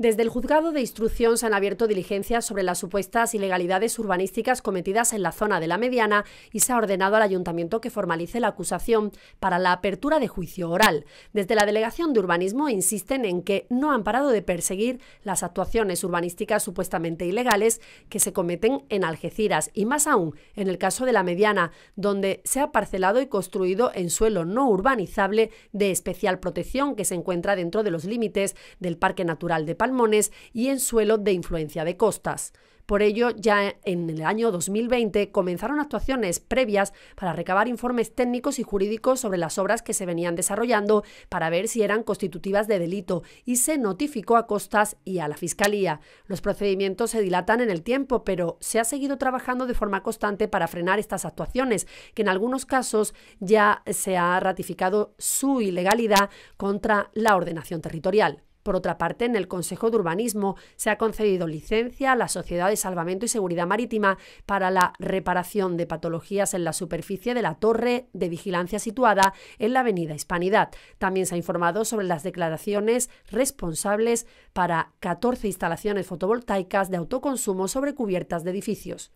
Desde el juzgado de instrucción se han abierto diligencias sobre las supuestas ilegalidades urbanísticas cometidas en la zona de la mediana y se ha ordenado al ayuntamiento que formalice la acusación para la apertura de juicio oral. Desde la delegación de urbanismo insisten en que no han parado de perseguir las actuaciones urbanísticas supuestamente ilegales que se cometen en Algeciras y más aún en el caso de la mediana, donde se ha parcelado y construido en suelo no urbanizable de especial protección que se encuentra dentro de los límites del Parque Natural de Palma y en suelo de influencia de costas. Por ello, ya en el año 2020 comenzaron actuaciones previas para recabar informes técnicos y jurídicos sobre las obras que se venían desarrollando para ver si eran constitutivas de delito y se notificó a Costas y a la Fiscalía. Los procedimientos se dilatan en el tiempo, pero se ha seguido trabajando de forma constante para frenar estas actuaciones, que en algunos casos ya se ha ratificado su ilegalidad contra la ordenación territorial. Por otra parte, en el Consejo de Urbanismo se ha concedido licencia a la Sociedad de Salvamento y Seguridad Marítima para la reparación de patologías en la superficie de la torre de vigilancia situada en la Avenida Hispanidad. También se ha informado sobre las declaraciones responsables para 14 instalaciones fotovoltaicas de autoconsumo sobre cubiertas de edificios.